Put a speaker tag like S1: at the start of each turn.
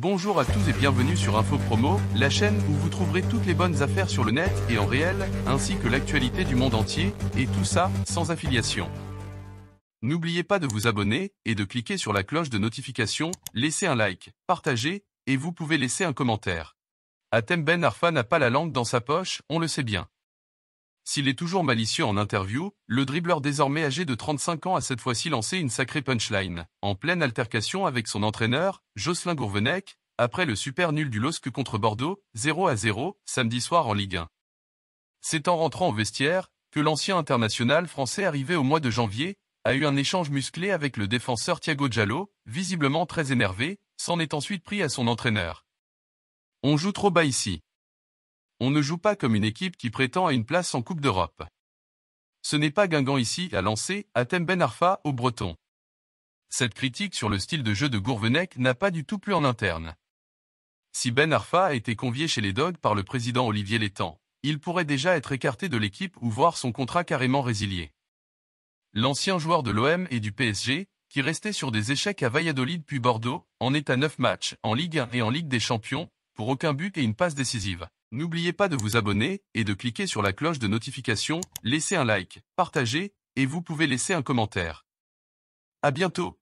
S1: Bonjour à tous et bienvenue sur Info Promo, la chaîne où vous trouverez toutes les bonnes affaires sur le net et en réel, ainsi que l'actualité du monde entier, et tout ça, sans affiliation. N'oubliez pas de vous abonner et de cliquer sur la cloche de notification, laissez un like, partagez, et vous pouvez laisser un commentaire. Atem Ben Arfa n'a pas la langue dans sa poche, on le sait bien. S'il est toujours malicieux en interview, le dribbleur désormais âgé de 35 ans a cette fois-ci lancé une sacrée punchline, en pleine altercation avec son entraîneur, Jocelyn Gourvenec, après le super nul du LOSC contre Bordeaux, 0 à 0, samedi soir en Ligue 1. C'est en rentrant au vestiaire que l'ancien international français arrivé au mois de janvier a eu un échange musclé avec le défenseur Thiago Giallo, visiblement très énervé, s'en est ensuite pris à son entraîneur. On joue trop bas ici. On ne joue pas comme une équipe qui prétend à une place en Coupe d'Europe. Ce n'est pas Guingamp ici à lancer, thème Ben Arfa au Breton. Cette critique sur le style de jeu de Gourvenec n'a pas du tout plu en interne. Si Ben Arfa a été convié chez les Dogs par le président Olivier Létang, il pourrait déjà être écarté de l'équipe ou voir son contrat carrément résilié. L'ancien joueur de l'OM et du PSG, qui restait sur des échecs à Valladolid puis Bordeaux, en est à 9 matchs en Ligue 1 et en Ligue des Champions, pour aucun but et une passe décisive. N'oubliez pas de vous abonner et de cliquer sur la cloche de notification, laissez un like, partagez, et vous pouvez laisser un commentaire. À bientôt